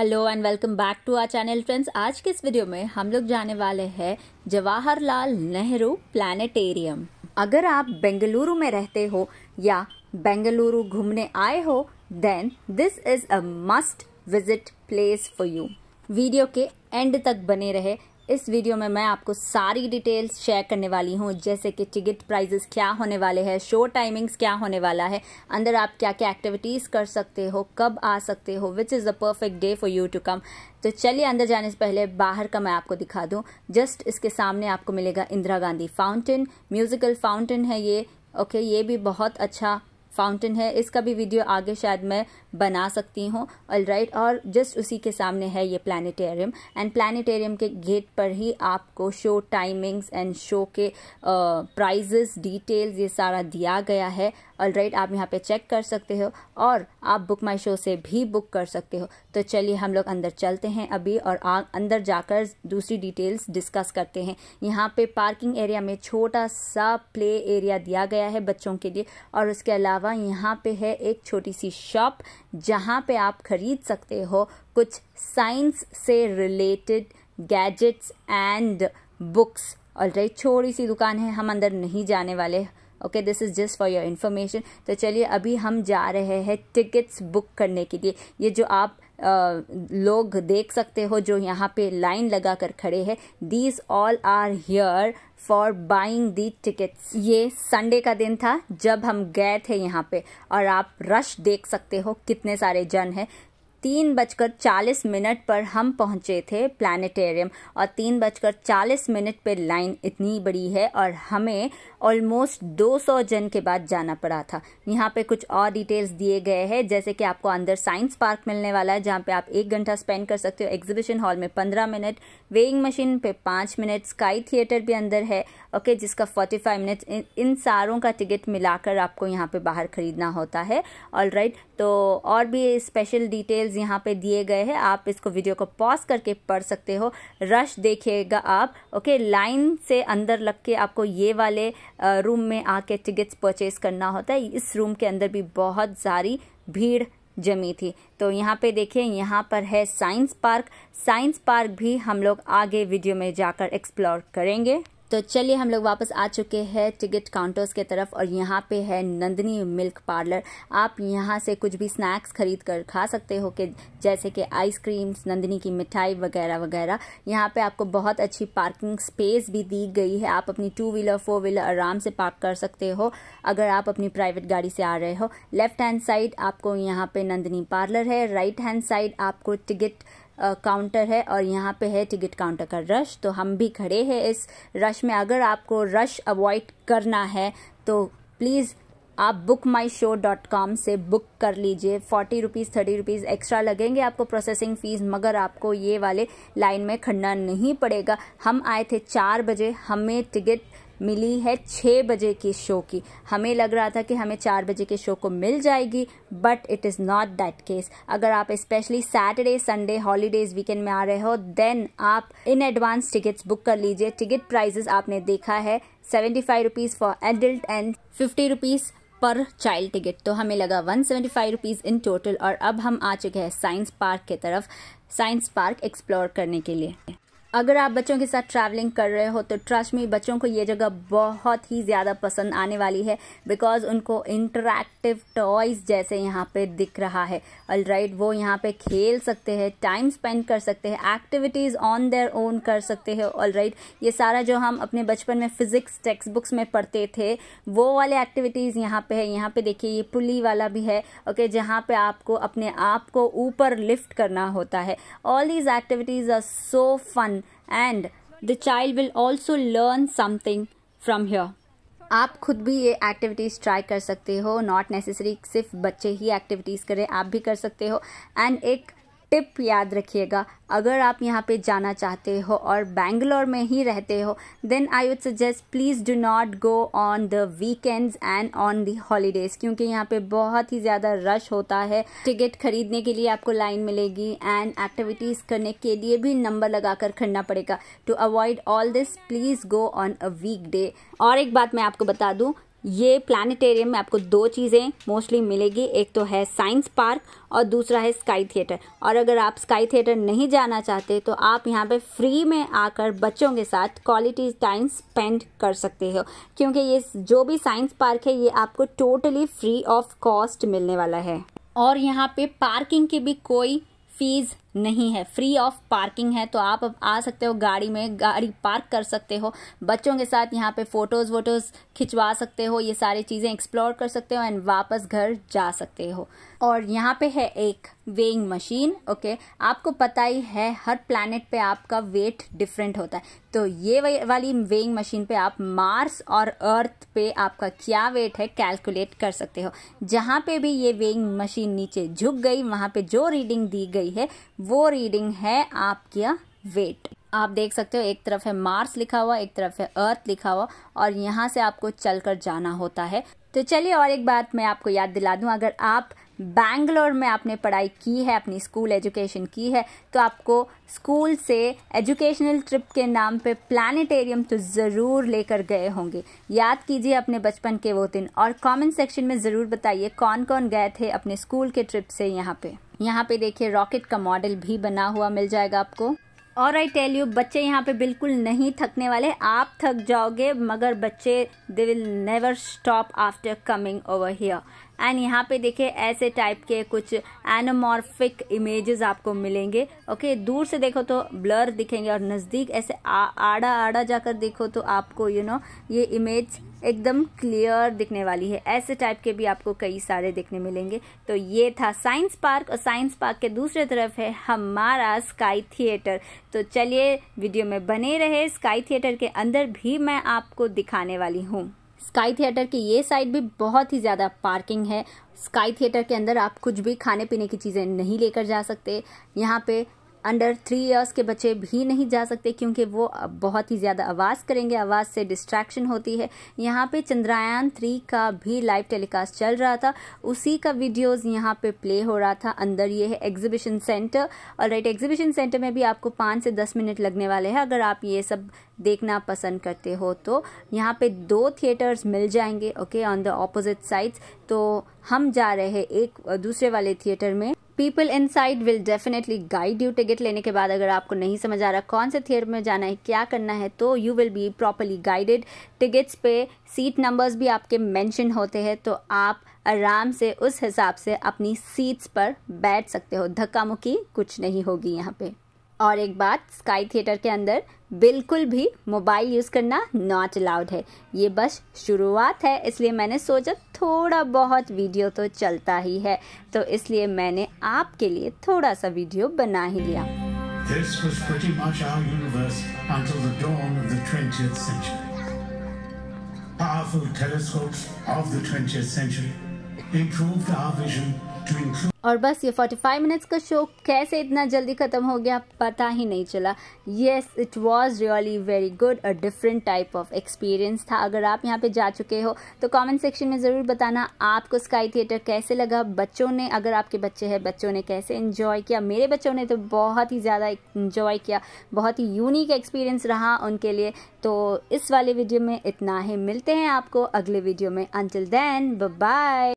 Hello and welcome back to our channel friends आज के इस वीडियो में हम लोग जाने वाले हैं जवाहरलाल नेहरू प्लानिटेरियम अगर आप बेंगलुरु में रहते हो या बेंगलुरु घूमने आए हो then this is a must visit place for you video के एंड तक बने रहे इस वीडियो में मैं आपको सारी डिटेल्स शेयर करने वाली हूँ जैसे कि टिकट प्राइजेस क्या होने वाले हैं शो टाइमिंग्स क्या होने वाला है अंदर आप क्या क्या एक्टिविटीज़ कर सकते हो कब आ सकते हो which is the perfect day for you to come तो चलिए अंदर जाने से पहले बाहर का मैं आपको दिखा दूँ जस्ट इसके सामने आपको मिलेगा Indira Gandhi fountain musical fountain है ये ओके okay, ये भी बहुत अच्छा फाउंटेन है इसका भी वीडियो आगे शायद मैं बना सकती हूँ ऑल राइट और जस्ट उसी के सामने है ये प्लानिटेरियम एंड प्लानिटेरियम के गेट पर ही आपको शो टाइमिंग्स एंड शो के प्राइजेस uh, डिटेल्स ये सारा दिया गया है ऑल राइट आप यहाँ पे चेक कर सकते हो और आप बुक माई शो से भी बुक कर सकते हो तो चलिए हम लोग अंदर चलते हैं अभी और आ, अंदर जाकर दूसरी डिटेल्स डिस्कस करते हैं यहाँ पे पार्किंग एरिया में छोटा सा प्ले एरिया दिया गया है बच्चों के लिए और उसके अलावा यहाँ पे है एक छोटी सी शॉप जहाँ पे आप खरीद सकते हो कुछ साइंस से रिलेटेड गैजेट्स एंड बुक्स और छोटी सी दुकान है हम अंदर नहीं जाने वाले okay this is just for your information तो चलिए अभी हम जा रहे हैं टिकट्स बुक करने के लिए ये जो आप आ, लोग देख सकते हो जो यहाँ पे लाइन लगा कर खड़े हैं these all are here for buying the tickets ये संडे का दिन था जब हम गए थे यहाँ पे और आप रश देख सकते हो कितने सारे जन हैं तीन बजकर चालीस मिनट पर हम पहुंचे थे प्लानिटेरियम और तीन बजकर चालीस मिनट पर लाइन इतनी बड़ी है और हमें ऑलमोस्ट 200 जन के बाद जाना पड़ा था यहाँ पे कुछ और डिटेल्स दिए गए हैं जैसे कि आपको अंदर साइंस पार्क मिलने वाला है जहाँ पे आप एक घंटा स्पेंड कर सकते हो एग्जीबिशन हॉल में पंद्रह मिनट वेइंग मशीन पे पाँच मिनट स्काई थिएटर भी अंदर है ओके जिसका फोर्टी फाइव मिनट इन, इन सारों का टिकट मिलाकर आपको यहाँ पर बाहर खरीदना होता है ऑल तो और भी स्पेशल डिटेल्स डिटेल्स यहाँ पे दिए गए हैं आप इसको वीडियो को पॉज करके पढ़ सकते हो रश देखिएगा आप ओके लाइन से अंदर लग के आपको ये वाले रूम में आके टिकट्स परचेज करना होता है इस रूम के अंदर भी बहुत सारी भीड़ जमी थी तो यहाँ पे देखिए यहाँ पर है साइंस पार्क साइंस पार्क भी हम लोग आगे वीडियो में जाकर एक्सप्लोर करेंगे तो चलिए हम लोग वापस आ चुके हैं टिकट काउंटर्स के तरफ और यहाँ पे है नंदनी मिल्क पार्लर आप यहाँ से कुछ भी स्नैक्स खरीद कर खा सकते हो कि जैसे कि आइसक्रीम्स नंदनी की मिठाई वगैरह वगैरह यहाँ पे आपको बहुत अच्छी पार्किंग स्पेस भी दी गई है आप अपनी टू व्हीलर फोर व्हीलर आराम से पार्क कर सकते हो अगर आप अपनी प्राइवेट गाड़ी से आ रहे हो लेफ्ट हैंड साइड आपको यहाँ पर नंदनी पार्लर है राइट हैंड साइड आपको टिकट काउंटर है और यहाँ पे है टिकट काउंटर का रश तो हम भी खड़े हैं इस रश में अगर आपको रश अवॉइड करना है तो प्लीज़ आप book my show dot com से बुक कर लीजिए forty rupees thirty rupees extra लगेंगे आपको प्रोसेसिंग फ़ीस मगर आपको ये वाले लाइन में खड़ना नहीं पड़ेगा हम आए थे चार बजे हमें टिकट मिली है छः बजे की शो की हमें लग रहा था कि हमें चार बजे के शो को मिल जाएगी but it is not that case अगर आप specially Saturday Sunday holidays weekend में आ रहे हो देन आप इन एडवांस टिकट्स बुक कर लीजिए टिकट प्राइजेस आपने देखा है seventy five rupees for adult and fifty rupees पर चाइल्ड टिकट तो हमें लगा one seventy five rupees in total और अब हम आ चुके हैं साइंस पार्क की तरफ साइंस पार्क एक्सप्लोर करने के लिए अगर आप बच्चों के साथ ट्रैवलिंग कर रहे हो तो ट्रस्ट में बच्चों को ये जगह बहुत ही ज़्यादा पसंद आने वाली है बिकॉज उनको इंटरैक्टिव टॉयज़ जैसे यहाँ पे दिख रहा है ऑल राइट right, वो यहाँ पे खेल सकते हैं टाइम स्पेंड कर सकते हैं एक्टिविटीज़ ऑन देयर ओन कर सकते हैं ऑल राइट ये सारा जो हम अपने बचपन में फ़िज़िक्स टेक्स्ट बुक्स में पढ़ते थे वो वाले एक्टिविटीज़ यहाँ पर है यहाँ पर देखिए ये पुली वाला भी है ओके okay, जहाँ पर आपको अपने आप को ऊपर लिफ्ट करना होता है all these activities are so fun and the child will also learn something from here आप खुद भी ये एक्टिविटीज़ ट्राई कर सकते हो नॉट नेसेसरी सिर्फ बच्चे ही एक्टिविटीज़ करें आप भी कर सकते हो एंड एक टिप याद रखिएगा अगर आप यहाँ पे जाना चाहते हो और बैंगलोर में ही रहते हो then I would suggest please do not go on the weekends and on the holidays क्योंकि यहाँ पे बहुत ही ज़्यादा रश होता है टिकट खरीदने के लिए आपको लाइन मिलेगी एंड एक्टिविटीज़ करने के लिए भी नंबर लगाकर खड़ना पड़ेगा to avoid all this please go on a weekday और एक बात मैं आपको बता दूँ ये प्लानिटेरियम में आपको दो चीज़ें मोस्टली मिलेगी एक तो है साइंस पार्क और दूसरा है स्काई थिएटर और अगर आप स्काई थिएटर नहीं जाना चाहते तो आप यहाँ पे फ्री में आकर बच्चों के साथ क्वालिटी टाइम स्पेंड कर सकते हो क्योंकि ये जो भी साइंस पार्क है ये आपको टोटली फ्री ऑफ कॉस्ट मिलने वाला है और यहाँ पे पार्किंग की भी कोई फीस नहीं है फ्री ऑफ पार्किंग है तो आप अब आ सकते हो गाड़ी में गाड़ी पार्क कर सकते हो बच्चों के साथ यहाँ पे फोटोज़ वोटोज़ खिंचवा सकते हो ये सारी चीज़ें एक्सप्लोर कर सकते हो एंड वापस घर जा सकते हो और यहाँ पे है एक वेइंग मशीन ओके आपको पता ही है हर प्लानट पे आपका वेट डिफरेंट होता है तो ये वाली वेइंग मशीन पे आप मार्स और अर्थ पे आपका क्या वेट है कैलकुलेट कर सकते हो जहाँ पे भी ये वेइंग मशीन नीचे झुक गई वहाँ पे जो रीडिंग दी गई है वो रीडिंग है आपका वेट आप देख सकते हो एक तरफ है मार्स लिखा हुआ एक तरफ है अर्थ लिखा हुआ और यहाँ से आपको चलकर जाना होता है तो चलिए और एक बात मैं आपको याद दिला दूं अगर आप बैंगलोर में आपने पढ़ाई की है अपनी स्कूल एजुकेशन की है तो आपको स्कूल से एजुकेशनल ट्रिप के नाम पे प्लानिटेरियम तो ज़रूर लेकर गए होंगे याद कीजिए अपने बचपन के वो दिन और कमेंट सेक्शन में ज़रूर बताइए कौन कौन गए थे अपने स्कूल के ट्रिप से यहाँ पे यहाँ पे देखिए रॉकेट का मॉडल भी बना हुआ मिल जाएगा आपको और आई टेल यू बच्चे यहाँ पे बिल्कुल नहीं थकने वाले आप थक जाओगे मगर बच्चे they will never stop after coming over here एंड यहाँ पे देखिए ऐसे टाइप के कुछ एनोमॉर्फिक इमेजेस आपको मिलेंगे ओके दूर से देखो तो ब्लर दिखेंगे और नज़दीक ऐसे आ, आड़ा आड़ा जाकर देखो तो आपको यू you नो know, ये इमेज एकदम क्लियर दिखने वाली है ऐसे टाइप के भी आपको कई सारे दिखने मिलेंगे तो ये था साइंस पार्क और साइंस पार्क के दूसरे तरफ है हमारा स्काई थिएटर तो चलिए वीडियो में बने रहे स्काई थिएटर के अंदर भी मैं आपको दिखाने वाली हूँ स्काई थिएटर की ये साइड भी बहुत ही ज़्यादा पार्किंग है स्काई थिएटर के अंदर आप कुछ भी खाने पीने की चीज़ें नहीं लेकर जा सकते यहाँ पे अंडर थ्री ईयर्स के बच्चे भी नहीं जा सकते क्योंकि वो बहुत ही ज़्यादा आवाज़ करेंगे आवाज़ से डिस्ट्रैक्शन होती है यहाँ पे चंद्रयान थ्री का भी लाइव टेलीकास्ट चल रहा था उसी का वीडियोस यहाँ पे प्ले हो रहा था अंदर ये है एग्जीबिशन सेंटर और राइट एग्जीबिशन सेंटर में भी आपको पाँच से दस मिनट लगने वाले हैं अगर आप ये सब देखना पसंद करते हो तो यहाँ पे दो थिएटर्स मिल जाएंगे okay on the opposite sides तो हम जा रहे हैं एक दूसरे वाले थिएटर में people inside will definitely guide you ticket लेने के बाद अगर आपको नहीं समझ आ रहा कौन से थिएटर में जाना है क्या करना है तो you will be properly guided tickets पे सीट नंबर्स भी आपके मेंशन होते हैं तो आप आराम से उस हिसाब से अपनी सीट्स पर बैठ सकते हो धक्का मुक्की कुछ नहीं होगी यहाँ पे और एक बात स्काई थिएटर के अंदर बिल्कुल भी मोबाइल यूज़ करना नॉट अलाउड है ये बस शुरुआत है इसलिए मैंने सोचा थोड़ा बहुत वीडियो तो चलता ही है तो इसलिए मैंने आपके लिए थोड़ा सा वीडियो बना ही लिया This was pretty much our universe until the dawn of the 20th century. Powerful telescopes of the 20th century improved our vision और बस ये 45 मिनट्स का शो कैसे इतना जल्दी ख़त्म हो गया पता ही नहीं चला yes it was really very good a different type of experience था अगर आप यहाँ पे जा चुके हो तो कमेंट सेक्शन में ज़रूर बताना आपको स्काई थिएटर कैसे लगा बच्चों ने अगर आपके बच्चे हैं बच्चों ने कैसे इन्जॉय किया मेरे बच्चों ने तो बहुत ही ज़्यादा इन्जॉय किया बहुत ही यूनिक एक्सपीरियंस रहा उनके लिए तो इस वाले वीडियो में इतना ही मिलते हैं आपको अगले वीडियो में अंटिल देन बाय